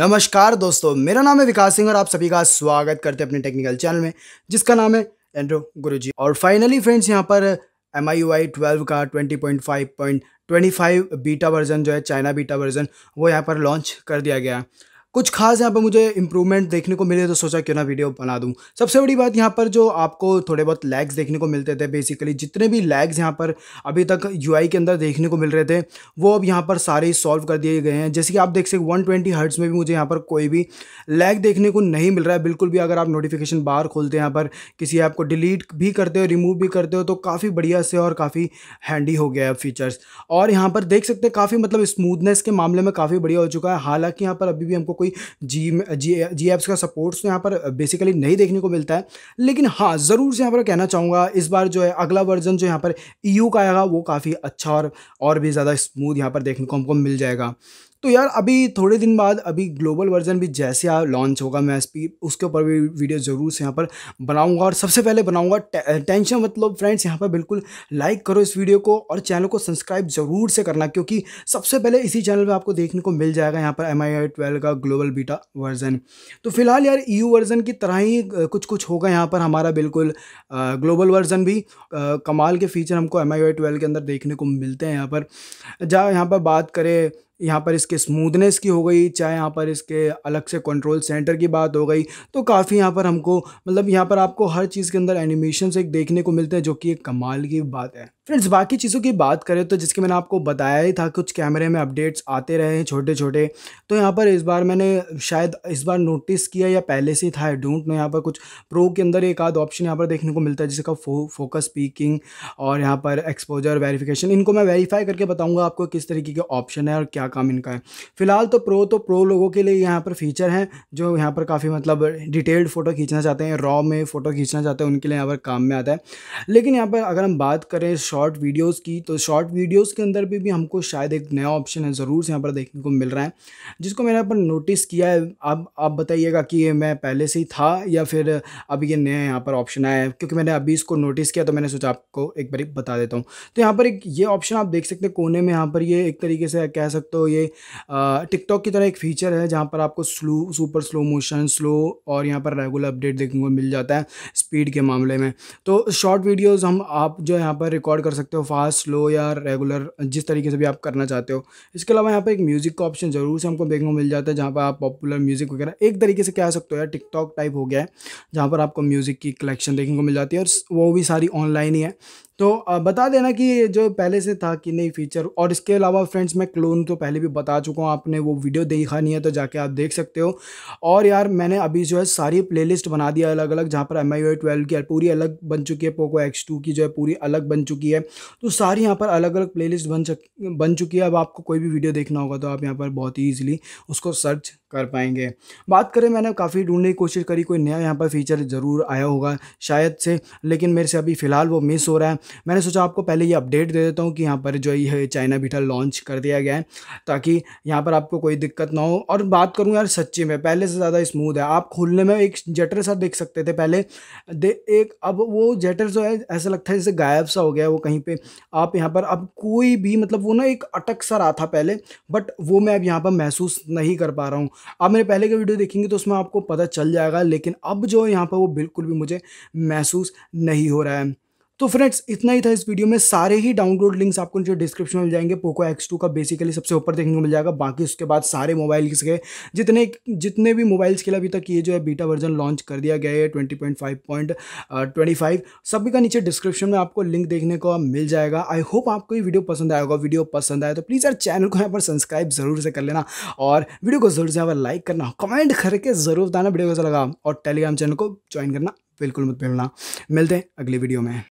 नमस्कार दोस्तों मेरा नाम है विकास सिंह और आप सभी का स्वागत करते हैं अपने टेक्निकल चैनल में जिसका नाम है एंड्रो गुरुजी और फाइनली फ्रेंड्स यहाँ पर M I U I twelve का twenty point five point twenty five beta version जो है चाइना बीटा वर्जन वो यहाँ पर लॉन्च कर दिया गया है कुछ खास यहाँ पर मुझे इंप्रूवमेंट देखने को मिले तो सोचा क्यों ना वीडियो बना दूँ सबसे बड़ी बात यहाँ पर जो आपको थोड़े बहुत लैग्स देखने को मिलते थे बेसिकली जितने भी लैग्स यहाँ पर अभी तक यू के अंदर देखने को मिल रहे थे वो अब यहाँ पर सारे सॉल्व कर दिए गए हैं जैसे कि आप देख सकते वन ट्वेंटी हर्ट्स में भी मुझे यहाँ पर कोई भी लैग देखने को नहीं मिल रहा है बिल्कुल भी अगर आप नोटिफिकेशन बाहर खोलते हैं यहाँ पर किसी ऐप को डिलीट भी करते हो रिमूव भी करते हो तो काफ़ी बढ़िया से और काफ़ी हैंडी हो गया है फीचर्स और यहाँ पर देख सकते हैं काफ़ी मतलब स्मूथनेस के मामले में काफ़ी बढ़िया हो चुका है हालाँकि यहाँ पर अभी भी हमको कोई जी जी जी एप्स का सपोर्ट्स तो यहाँ पर बेसिकली नहीं देखने को मिलता है लेकिन हाँ ज़रूर से यहाँ पर कहना चाहूँगा इस बार जो है अगला वर्जन जो यहाँ पर ई e का आएगा वो काफ़ी अच्छा और और भी ज़्यादा स्मूथ यहाँ पर देखने को हमको मिल जाएगा तो यार अभी थोड़े दिन बाद अभी ग्लोबल वर्जन भी जैसे लॉन्च होगा मैं एसपी उसके ऊपर भी वीडियो ज़रूर से यहाँ पर बनाऊंगा और सबसे पहले बनाऊंगा टेंशन मतलब फ्रेंड्स यहाँ पर बिल्कुल लाइक करो इस वीडियो को और चैनल को सब्सक्राइब ज़रूर से करना क्योंकि सबसे पहले इसी चैनल में आपको देखने को मिल जाएगा यहाँ पर एम आई का ग्लोबल बीटा वर्जन तो फिलहाल यार ई e वर्जन की तरह ही कुछ कुछ होगा यहाँ पर हमारा बिल्कुल ग्लोबल वर्जन भी कमाल के फीचर हमको एम आई के अंदर देखने को मिलते हैं यहाँ पर जहाँ यहाँ पर बात करें यहाँ पर इसके स्मूदनेस की हो गई चाहे यहाँ पर इसके अलग से कंट्रोल सेंटर की बात हो गई तो काफ़ी यहाँ पर हमको मतलब यहाँ पर आपको हर चीज़ के अंदर एनिमेशन एक देखने को मिलते हैं जो कि एक कमाल की बात है फ्रेंड्स बाकी चीज़ों की बात करें तो जिसके मैंने आपको बताया ही था कुछ कैमरे में अपडेट्स आते रहे हैं छोटे छोटे तो यहाँ पर इस बार मैंने शायद इस बार नोटिस किया या पहले से ही था डोंट नो यहाँ पर कुछ प्रो के अंदर एक आध ऑप्शन यहाँ पर देखने को मिलता है जिसका फो, फोकस पीकिंग और यहाँ पर एक्सपोजर वेरीफिकेशन इनको मैं वेरीफाई करके बताऊँगा आपको किस तरीके के ऑप्शन है और क्या काम इनका है फिलहाल तो प्रो तो प्रो लोगों के लिए यहाँ पर फीचर हैं जो यहाँ पर काफ़ी मतलब डिटेल्ड फ़ोटो खींचना चाहते हैं रॉ में फ़ोटो खींचना चाहते हैं उनके लिए यहाँ पर काम में आता है लेकिन यहाँ पर अगर हम बात करें शॉर्ट वीडियोज़ की तो शॉर्ट वीडियोज़ के अंदर भी, भी हमको शायद एक नया ऑप्शन है ज़रूर से यहाँ पर देखने को मिल रहा है जिसको मैंने यहाँ पर नोटिस किया है अब आप बताइएगा कि मैं पहले से ही था या फिर अब ये नया यहाँ पर ऑप्शन आया है क्योंकि मैंने अभी इसको नोटिस किया तो मैंने सोचा आपको एक बार बता देता हूँ तो यहाँ पर एक ये ऑप्शन आप देख सकते हैं कोने में यहाँ पर ये एक तरीके से कह सकते सकते हो ये टिकटॉक की तरह एक फीचर है जहाँ पर आपको slow super slow motion slow और यहाँ पर रेगुलर अपडेट देखने को मिल जाता है स्पीड के मामले में तो शॉर्ट वीडियोज़ हम आप जो यहाँ पर रिकॉर्ड कर सकते हो फास्ट स्लो या रेगुलर जिस तरीके से भी आप करना चाहते हो इसके अलावा यहाँ पर एक म्यूज़िक का ऑप्शन ज़रूर से हमको देखने को मिल जाता है जहाँ पर आप पॉपुलर म्यूज़िक वगैरह एक तरीके से कह सकते हो या टिकटॉक टाइप हो गया है जहाँ पर आपको म्यूज़िक की कलेक्शन देखने को मिल जाती है और वो भी सारी ऑनलाइन ही है तो बता देना कि जो पहले से था कि नहीं फीचर और इसके अलावा फ्रेंड्स मैं क्लोन तो पहले भी बता चुका हूँ आपने वो वीडियो देखा नहीं है तो जाके आप देख सकते हो और यार मैंने अभी जो है सारी प्लेलिस्ट बना दिया अलग अलग जहाँ पर एम आई ट्वेल्व की पूरी अलग बन चुकी है पोको एक्स टू की जो है पूरी अलग बन चुकी है तो सारी यहाँ पर अलग अलग प्ले बन बन चुकी है अब आपको कोई भी वीडियो देखना होगा तो आप यहाँ पर बहुत ही ईजिली उसको सर्च कर पाएंगे बात करें मैंने काफ़ी ढूंढने की कोशिश करी कोई नया यहाँ पर फीचर ज़रूर आया होगा शायद से लेकिन मेरे से अभी फ़िलहाल वो मिस हो रहा है मैंने सोचा आपको पहले ये अपडेट दे देता हूँ कि यहाँ पर जो ये चाइना बीटा लॉन्च कर दिया गया है ताकि यहाँ पर आपको कोई दिक्कत ना हो और बात करूँ यार सच्ची में पहले से ज़्यादा स्मूथ है आप खोलने में एक जटर सा देख सकते थे पहले एक अब वो जेटर जो है ऐसा लगता है जैसे गायब सा हो गया वो कहीं पर आप यहाँ पर अब कोई भी मतलब वो ना एक अटक सा रहा था पहले बट वो मैं अब यहाँ पर महसूस नहीं कर पा रहा हूँ आप मेरे पहले के वीडियो देखेंगे तो उसमें आपको पता चल जाएगा लेकिन अब जो यहाँ पर वो बिल्कुल भी मुझे महसूस नहीं हो रहा है तो फ्रेंड्स इतना ही था इस वीडियो में सारे ही डाउनलोड लिंक्स आपको नीचे डिस्क्रिप्शन में मिल जाएंगे पोको एक्स टू का बेसिकली सबसे ऊपर देखने को मिल जाएगा बाकी उसके बाद सारे मोबाइल्स के जितने जितने भी मोबाइल्स के लिए अभी तक ये जो है बीटा वर्जन लॉन्च कर दिया गया है twenty point five point twenty five सभी का नीचे डिस्क्रिप्शन में आपको लिंक देखने को मिल जाएगा आई होप आपको ये वीडियो पसंद आएगा वीडियो पसंद आए तो प्लीज़ यार चैनल को यहाँ पर सब्सक्राइब जरूर से कर लेना और वीडियो को जरूर से यहाँ लाइक करना कमेंट करके जरूर बताना वीडियो कैसा लगा और टेलीग्राम चैनल को ज्वाइन करना बिल्कुल मत मिलना मिलते हैं अगली वीडियो में